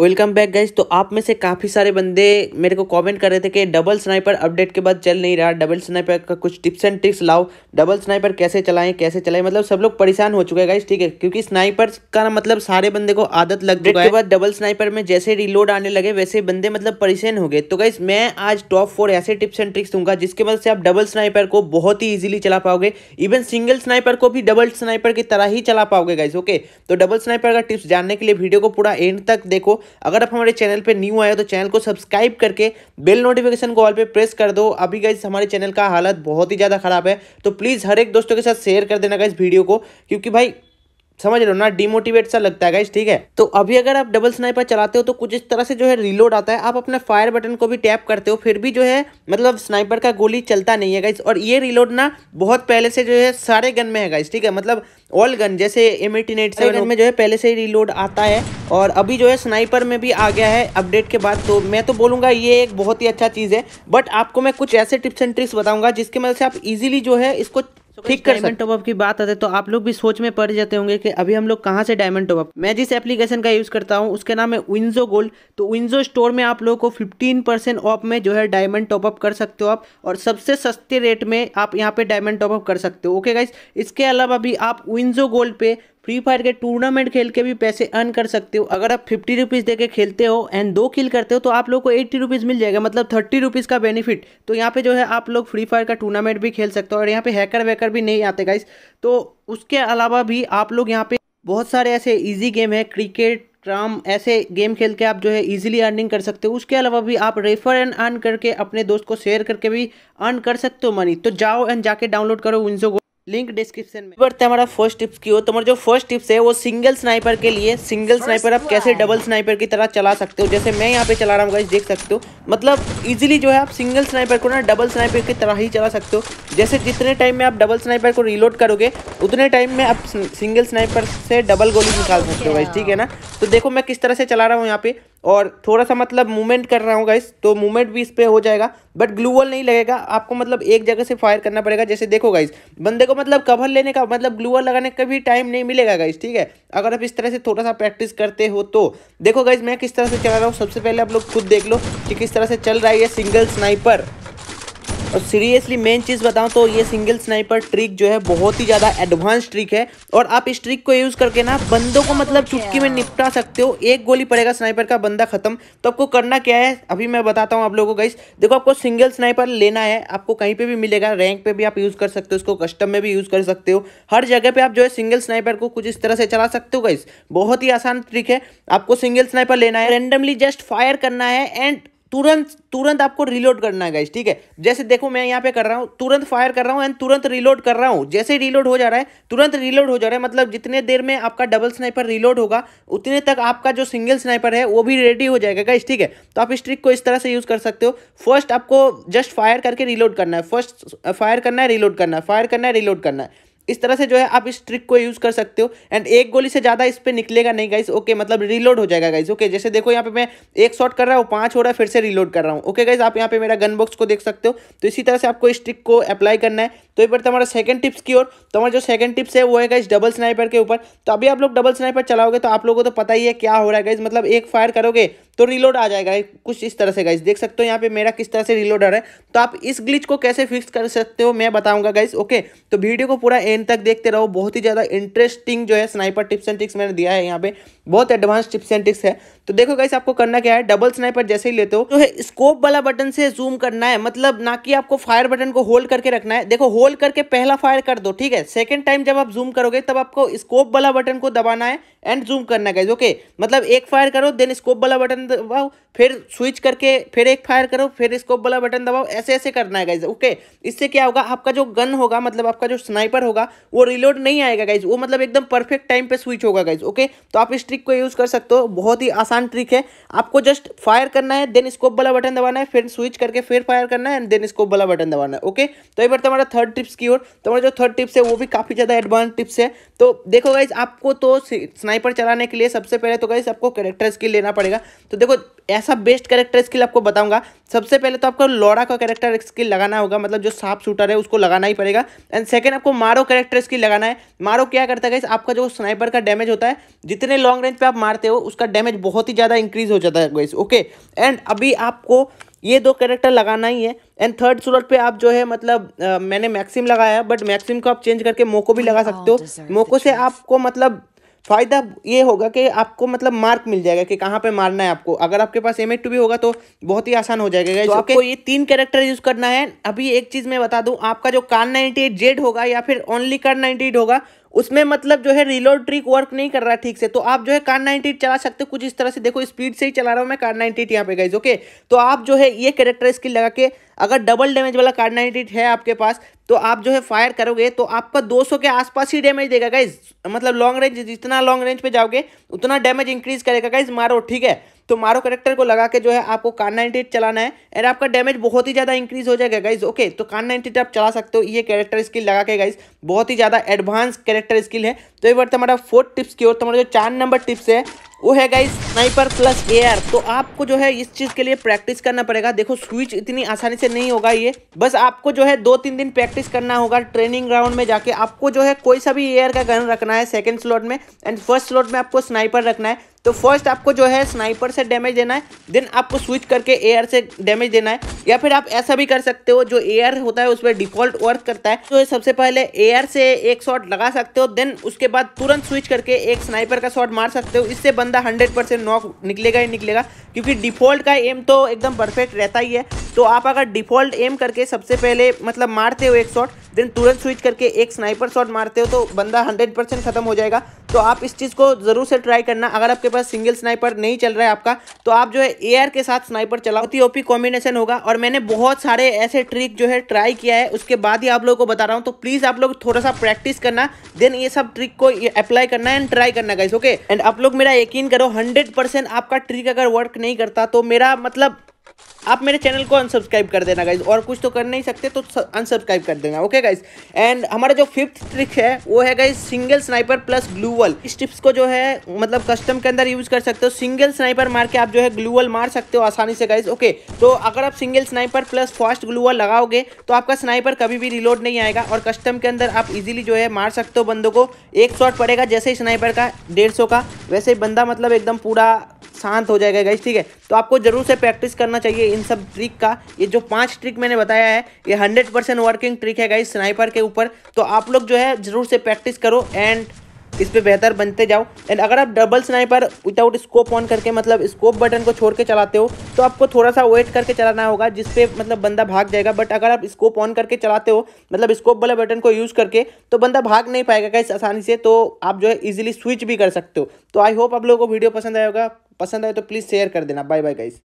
welcome back guys तो आप में से काफ़ी सारे बंदे मेरे को कमेंट कर रहे थे कि डबल स्नाइपर अपडेट के बाद चल नहीं रहा डबल स्नाइपर का कुछ टिप्स एंड ट्रिक्स लाओ डबल स्नाइपर कैसे चलाएं कैसे चलाएं मतलब सब लोग परेशान हो चुके हैं गाइज ठीक है क्योंकि स्नाइपर का मतलब सारे बंदे को आदत लग चुका है बाद डबल स्नाइपर में जैसे रिलोड आने लगे वैसे बंदे मतलब परेशान हो गए तो गाइज मैं आज टॉप फोर ऐसे टिप्स एंड ट्रिक्स दूंगा जिसके मदद से आप डबल स्नाइपर को बहुत ही ईजिली चला पाओगे इवन सिंगल स्नाइपर को भी डबल स्नाइपर की तरह ही चला पाओगे गाइज ओके तो डबल स्नाइपर का टिप्स जानने के लिए वीडियो को पूरा एंड तक देखो अगर आप हमारे चैनल पर न्यू आए हो तो चैनल को सब्सक्राइब करके बेल नोटिफिकेशन को ऑल पे प्रेस कर दो अभी गाइज हमारे चैनल का हालत बहुत ही ज़्यादा खराब है तो प्लीज़ हर एक दोस्तों के साथ शेयर कर देना गाइज वीडियो को क्योंकि भाई समझ लो ना डिमोटिवेट सा लगता है गाइस ठीक है तो अभी अगर आप डबल स्नाइपर चलाते हो तो कुछ इस तरह से जो है रिलोड आता है आप अपने फायर बटन को भी टैप करते हो फिर भी जो है मतलब स्नाइपर का गोली चलता नहीं है गाइस और ये रिलोड ना बहुत पहले से जो है सारे गन में है गाइस ठीक है मतलब ऑल गन जैसे एम एटी गन में जो है पहले से ही रिलोड आता है और अभी जो है स्नाइपर में भी आ गया है अपडेट के बाद तो मैं तो बोलूँगा ये एक बहुत ही अच्छा चीज़ है बट आपको मैं कुछ ऐसे टिप्स एंड ट्रिक्स बताऊँगा जिसके मदद से आप इजिली जो है इसको ठीक कर डायमंड टॉपअप की बात आते तो आप लोग भी सोच में पड़ जाते होंगे कि अभी हम लोग कहाँ से डायमंड टॉपअप मैं जिस एप्लीकेशन का यूज़ करता हूँ उसका नाम है विंजो गोल्ड तो विंजो स्टोर में आप लोगों को फिफ्टीन परसेंट ऑफ में जो है डायमंड टॉपअप कर सकते हो आप और सबसे सस्ते रेट में आप यहाँ पे डायमंड टॉपअप कर सकते हो ओके गाइस इसके अलावा भी आप विंजो गोल्ड पे फ्री फायर के टूर्नामेंट खेल के भी पैसे अर्न कर सकते हो अगर आप फिफ्टी रुपीज़ दे के खेलते हो एंड दो किल करते हो तो आप लोग को एट्टी रुपीज़ मिल जाएगा मतलब थर्टी रुपीज़ का बेनिफिट तो यहाँ पे जो है आप लोग फ्री फायर का टूर्नामेंट भी खेल सकते हो और यहाँ पे हैकर वैकर भी नहीं आते गाइस तो उसके अलावा भी आप लोग यहाँ पे बहुत सारे ऐसे ईजी गेम है क्रिकेट ट्राम ऐसे गेम खेल के आप जो है इजीली अर्निंग कर सकते हो उसके अलावा भी आप रेफर एंड अर्न करके अपने दोस्त को शेयर करके भी अर्न कर सकते हो मनी तो जाओ एंड जाके डाउनलोड करो विंजो लिंक डिस्क्रिप्शन में बढ़ते हमारा फर्स्ट टिप्स की हो तो जो फर्स्ट टिप्स है वो सिंगल स्नाइपर के लिए सिंगल स्नाइपर आप कैसे डबल स्नाइपर की तरह चला सकते हो जैसे मैं यहाँ पे चला रहा हूँ गाइस देख सकते हो मतलब इजीली जो है आप सिंगल स्नाइपर को ना डबल स्नाइपर की तरह ही चला सकते हो जैसे जितने टाइम में आप डबल स्नाइपर को रिलोड करोगे उतने टाइम में आप सिंगल स्नाइपर से डबल गोली निकाल सकते हो गाइस ठीक है ना तो देखो मैं किस तरह से चला रहा हूँ यहाँ पे और थोड़ा सा मतलब मूवमेंट कर रहा हूँ गाइस तो मूवमेंट भी इस पर हो जाएगा बट ग्लूवल नहीं लगेगा आपको मतलब एक जगह से फायर करना पड़ेगा जैसे देखो गाइज बंदे को मतलब कवर लेने का मतलब ग्लूवल लगाने का भी टाइम नहीं मिलेगा गाइज ठीक है अगर आप इस तरह से थोड़ा सा प्रैक्टिस करते हो तो देखो गाइज मैं किस तरह से चला रहा हूँ सबसे पहले आप लोग खुद देख लो कि किस तरह से चल रहा है ये सिंगल स्नाइपर और सीरियसली मेन चीज़ बताऊँ तो ये सिंगल स्नाइपर ट्रिक जो है बहुत ही ज़्यादा एडवांस ट्रिक है और आप इस ट्रिक को यूज़ करके ना बंदों को मतलब चुटकी में निपटा सकते हो एक गोली पड़ेगा स्नाइपर का बंदा खत्म तो आपको करना क्या है अभी मैं बताता हूँ आप लोगों को गाइस देखो आपको सिंगल स्नाइपर लेना है आपको कहीं पे भी मिलेगा रैंक पे भी आप यूज़ कर सकते हो उसको कस्टम में भी यूज़ कर सकते हो हर जगह पे आप जो है सिंगल स्नाइपर को कुछ इस तरह से चला सकते हो गाइस बहुत ही आसान ट्रिक है आपको सिंगल स्नाइपर लेना है रेंडमली जस्ट फायर करना है एंड तुरंत तुरंत आपको रिलोड करना है गाइस ठीक है जैसे देखो मैं यहाँ पे कर रहा हूँ तुरंत फायर कर रहा हूँ एंड तुरंत रिलोड कर रहा हूँ जैसे रिलोड हो जा रहा है तुरंत रिलोड हो जा रहा है मतलब जितने देर में आपका डबल स्नाइपर रिलोड होगा उतने तक आपका जो सिंगल स्नाइपर है वो भी रेडी हो जाएगा गाइस ठीक है तो आप इस ट्रिक को इस तरह से यूज़ कर सकते हो फर्स्ट आपको जस्ट फायर करके रिलोड करना है फर्स्ट फायर करना है रिलोड करना है फायर करना है रिलोड करना है इस तरह से जो है आप इस ट्रिक को यूज़ कर सकते हो एंड एक गोली से ज़्यादा इस पर निकलेगा नहीं गाइस ओके मतलब रीलोड हो जाएगा गाइस ओके जैसे देखो यहाँ पे मैं एक शॉट कर रहा हूँ पाँच हो रहा है फिर से रीलोड कर रहा हूँ ओके गाइस आप यहाँ पे मेरा गन बॉक्स को देख सकते हो तो इसी तरह से आपको इस ट्रिक को अप्लाई करना है तो एक बार हमारा सेकंड टिप्स की ओर तो हमारा जो सेकंड टिप्स है वो है गाइस डबल स्नाइपर के ऊपर तो अभी आप लोग डबल स्नाइपर चलाओगे तो आप लोगों को तो पता ही है क्या हो रहा है गाइज मतलब एक फायर करोगे तो रीलोड आ जाएगा कुछ इस तरह से गाइज देख सकते हो यहाँ पे मेरा किस तरह से रीलोड आ रहा है तो आप इस ग्लिच को कैसे फिक्स कर सकते हो मैं बताऊंगा गाइज ओके तो वीडियो को पूरा एंड तक देखते रहो बहुत ही ज़्यादा इंटरेस्टिंग जो है स्नाइपर टिप्स एंड ट्रिक्स मैंने दिया है यहाँ पे बहुत एडवांस टिप्स एंड टिक्स है तो देखो गाइस आपको करना क्या है डबल स्नाइपर जैसे ही लेते हो तो है स्कोप वाला बटन से जूम करना है मतलब ना कि आपको फायर बटन को होल्ड करके रखना है देखो होल्ड करके पहला फायर कर दो ठीक है सेकंड टाइम जब आप जूम करोगे तब आपको स्कोप वाला बटन को दबाना है एंड जूम करना है गाइज ओके मतलब एक फायर करो देन स्कोप वाला बटन दबाओ फिर स्विच करके फिर एक फायर करो फिर स्कोप वाला बटन दबाओ ऐसे ऐसे करना है गाइज ओके इससे क्या होगा आपका जो गन होगा मतलब आपका जो स्नाइपर होगा वो रिलोड नहीं आएगा गाइज वो मतलब एकदम परफेक्ट टाइम पे स्विच होगा गाइज ओके तो आप इस ट्रिक को यूज़ कर सकते हो बहुत ही आसान ट्रिक है आपको जस्ट फायर करना है देन स्कोप वाला बटन दबाना है फिर स्विच करके फिर फायर करना है एंड देन स्कोप वाला बटन दबाना है ओके तो ये बढ़ते हमारा थर्ड टिप्स की ओर तो हमारा जो थर्ड टिप्स है वो भी काफ़ी ज़्यादा एडवांस टिप्स है तो देखो गाइज आपको तो स्नाइपर चलाने के लिए सबसे पहले तो गाइज आपको करेक्टर स्किल लेना पड़ेगा तो देखो ऐसा बेस्ट करेक्टर स्किल आपको बताऊंगा सबसे पहले तो आपको लोड़ा का करेक्टर स्किल लगाना होगा मतलब जो साफ शूटर है उसको लगाना ही पड़ेगा एंड सेकंड आपको मारो करेक्टर स्किल लगाना है मारो क्या करता है गाइस आपका जो स्नाइपर का डैमेज होता है जितने लॉन्ग रेंज पे आप मारते हो उसका डैमेज बहुत ही ज़्यादा इंक्रीज हो जाता है गाइस ओके एंड अभी आपको ये दो कैरेक्टर लगाना ही है एंड थर्ड सूरत पे आप जो है मतलब आ, मैंने मैक्सिम लगाया बट मैक्सिम को आप चेंज करके मोको भी oh, लगा सकते हो मोको से आपको मतलब फ़ायदा ये होगा कि आपको मतलब मार्क मिल जाएगा कि कहाँ पे मारना है आपको अगर आपके पास एम टू भी होगा तो बहुत ही आसान हो जाएगा तो आपको ये तीन कैरेक्टर यूज़ करना है अभी एक चीज़ मैं बता दूँ आपका जो कार नाइनटी जेड होगा या फिर ओनली कार नाइनटी होगा उसमें मतलब जो है रिलोड ट्रिक वर्क नहीं कर रहा ठीक से तो आप जो है कार नाइनटी चला सकते हो कुछ इस तरह से देखो स्पीड से ही चला रहा हूँ मैं कार नाइनटी यहाँ पे गाइज ओके तो आप जो है ये कैरेक्टर स्किल लगा के अगर डबल डैमेज वाला कार नाइनटी है आपके पास तो आप जो है फायर करोगे तो आपका 200 के आसपास ही डैमेज देगा गाइज मतलब लॉन्ग रेंज जितना लॉन्ग रेंज पे जाओगे उतना डैमेज इंक्रीज करेगा गाइज मारो ठीक है तो मारो करेक्टर को लगा के जो है आपको कान नाइनटी चलाना है एंड आपका डैमेज बहुत ही ज़्यादा इंक्रीज हो जाएगा गाइज ओके तो कान नाइनटी आप चला सकते हो ये कैरेक्टर स्किल लगा के गाइज बहुत ही ज़्यादा एडवांस कैरेक्टर स्किल है तो एक बार तुम्हारा फोर्थ टिप्स की ओर तुम्हारा तो जो चार नंबर टिप्स है वो है गाइज स्नाइपर प्लस एयर तो आपको जो है इस चीज़ के लिए प्रैक्टिस करना पड़ेगा देखो स्विच इतनी आसानी से नहीं होगा ये बस आपको जो है दो तीन दिन प्रैक्टिस करना होगा ट्रेनिंग ग्राउंड में जाके आपको जो है कोई सा भी एयर का गन रखना है सेकेंड स्लॉट में एंड फर्स्ट स्लॉट में आपको स्नाइपर रखना है तो फर्स्ट आपको जो है स्नाइपर से डैमेज देना है देन आपको स्विच करके एयर से डैमेज देना है या फिर आप ऐसा भी कर सकते हो जो एयर होता है उस पर डिफॉल्ट वर्क करता है तो सबसे पहले एयर से एक शॉट लगा सकते हो देन उसके बाद तुरंत स्विच करके एक स्नाइपर का शॉट मार सकते हो इससे बंदा हंड्रेड परसेंट नॉक निकलेगा ही निकलेगा क्योंकि डिफ़ॉल्ट का एम तो एकदम परफेक्ट रहता ही है तो आप अगर डिफ़ॉल्ट एम करके सबसे पहले मतलब मारते हो एक शॉट देन तुरंत स्विच करके एक स्नाइपर शॉट मारते हो तो बंदा हंड्रेड परसेंट खत्म हो जाएगा तो आप इस चीज़ को ज़रूर से ट्राई करना अगर आपके पास सिंगल स्नाइपर नहीं चल रहा है आपका तो आप जो है एआर के साथ स्नाइपर चलाओ तो ओपी कॉम्बिनेशन होगा और मैंने बहुत सारे ऐसे ट्रिक जो है ट्राई किया है उसके बाद ही आप लोगों को बता रहा हूँ तो प्लीज़ आप लोग थोड़ा सा प्रैक्टिस करना देन ये सब ट्रिक को अप्लाई करना एंड ट्राई करना गाइस ओके एंड आप लोग मेरा यकीन करो हंड्रेड आपका ट्रिक अगर वर्क नहीं करता तो मेरा मतलब आप मेरे चैनल को अनसब्सक्राइब कर देना गाइज और कुछ तो कर नहीं सकते तो अनसब्सक्राइब कर देना ओके गाइज एंड हमारा जो फिफ्थ ट्रिक है वो है guys single sniper plus gloo wall tips को जो है मतलब कस्टम के अंदर यूज कर सकते हो सिंगल स्नाइपर मार के आप जो है ग्लूवल मार सकते हो आसानी से गाइज ओके तो अगर आप single sniper plus fast gloo wall तो आपका स्नाइपर कभी भी रिलोड नहीं आएगा और कस्टम के अंदर आप इजिली जो है मार सकते हो बंदों को एक शॉट पड़ेगा जैसे ही स्नाइपर का डेढ़ का वैसे ही बंदा मतलब एकदम पूरा शांत हो जाएगा गाइज ठीक है तो आपको जरूर से प्रैक्टिस करना चाहिए इन सब ट्रिक का ये जो पांच ट्रिक मैंने बताया है ये हंड्रेड परसेंट वर्किंग ट्रिक है गाइस स्नाइपर के ऊपर तो आप लोग जो है ज़रूर से प्रैक्टिस करो एंड इस पर बेहतर बनते जाओ एंड अगर आप double sniper without scope on करके मतलब स्कोप बटन को छोड़ के चलाते हो तो आपको थोड़ा सा वेट करके चलाना होगा जिसपे मतलब बंदा भाग जाएगा बट अगर आप स्कोप ऑन करके चलाते हो मतलब स्कोप वाले बटन को यूज़ करके तो बंदा भाग नहीं पाएगा क्या आसानी से तो आप जो है ईजिली स्विच भी कर सकते हो तो आई होप आप लोगों को वीडियो पसंद आएगा पसंद आए तो प्लीज़ शेयर कर देना बाय बाय गाइस